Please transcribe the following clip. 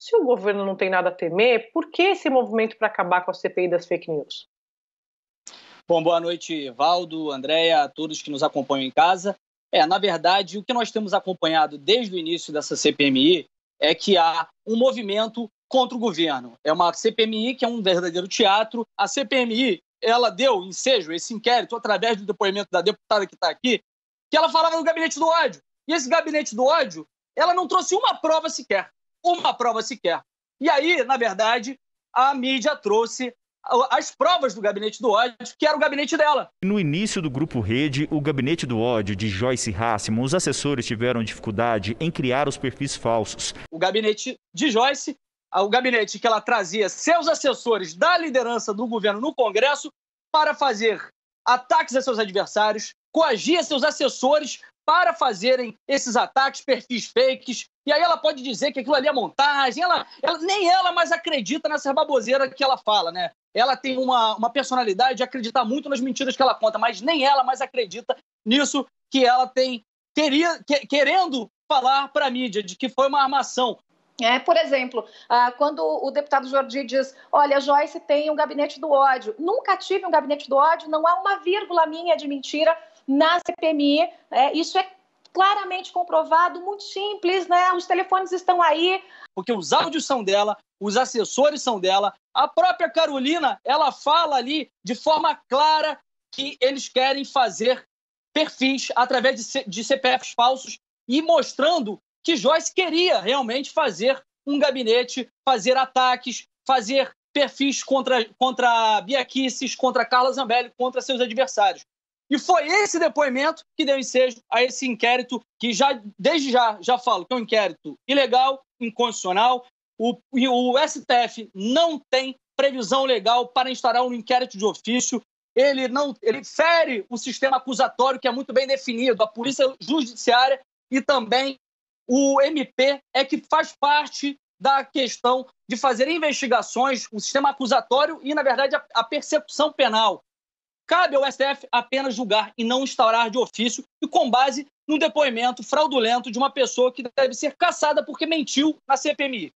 Se o governo não tem nada a temer, por que esse movimento para acabar com a CPI das fake news? Bom, boa noite, Valdo, Andréia, a todos que nos acompanham em casa. É, na verdade, o que nós temos acompanhado desde o início dessa CPMI é que há um movimento contra o governo. É uma CPMI que é um verdadeiro teatro. A CPMI, ela deu ensejo, esse inquérito, através do depoimento da deputada que está aqui, que ela falava do gabinete do ódio. E esse gabinete do ódio, ela não trouxe uma prova sequer uma prova sequer. E aí, na verdade, a mídia trouxe as provas do gabinete do ódio, que era o gabinete dela. No início do grupo Rede, o gabinete do ódio de Joyce Hasselman, os assessores tiveram dificuldade em criar os perfis falsos. O gabinete de Joyce, o gabinete que ela trazia seus assessores da liderança do governo no Congresso para fazer ataques a seus adversários, coagia seus assessores para fazerem esses ataques, perfis fakes. E aí ela pode dizer que aquilo ali é montagem. Ela, ela nem ela mais acredita nessa baboseira que ela fala, né? Ela tem uma, uma personalidade de acreditar muito nas mentiras que ela conta, mas nem ela mais acredita nisso que ela tem queria, que, querendo falar para a mídia, de que foi uma armação. É, por exemplo, ah, quando o deputado Jordi diz: Olha, Joyce tem um gabinete do ódio. Nunca tive um gabinete do ódio, não há uma vírgula minha de mentira na CPMI. É, isso é claramente comprovado, muito simples, né? Os telefones estão aí. Porque os áudios são dela, os assessores são dela. A própria Carolina, ela fala ali de forma clara que eles querem fazer perfis através de, C de CPFs falsos e mostrando que Joyce queria realmente fazer um gabinete, fazer ataques, fazer perfis contra, contra Bia Kicis, contra Carla Zambelli, contra seus adversários. E foi esse depoimento que deu ensejo a esse inquérito que já, desde já, já falo que é um inquérito ilegal, inconstitucional. O, o STF não tem previsão legal para instaurar um inquérito de ofício. Ele não, ele fere o sistema acusatório que é muito bem definido, a polícia judiciária e também o MP é que faz parte da questão de fazer investigações, o sistema acusatório e, na verdade, a, a persecução penal. Cabe ao STF apenas julgar e não instaurar de ofício e com base no depoimento fraudulento de uma pessoa que deve ser caçada porque mentiu na CPMI.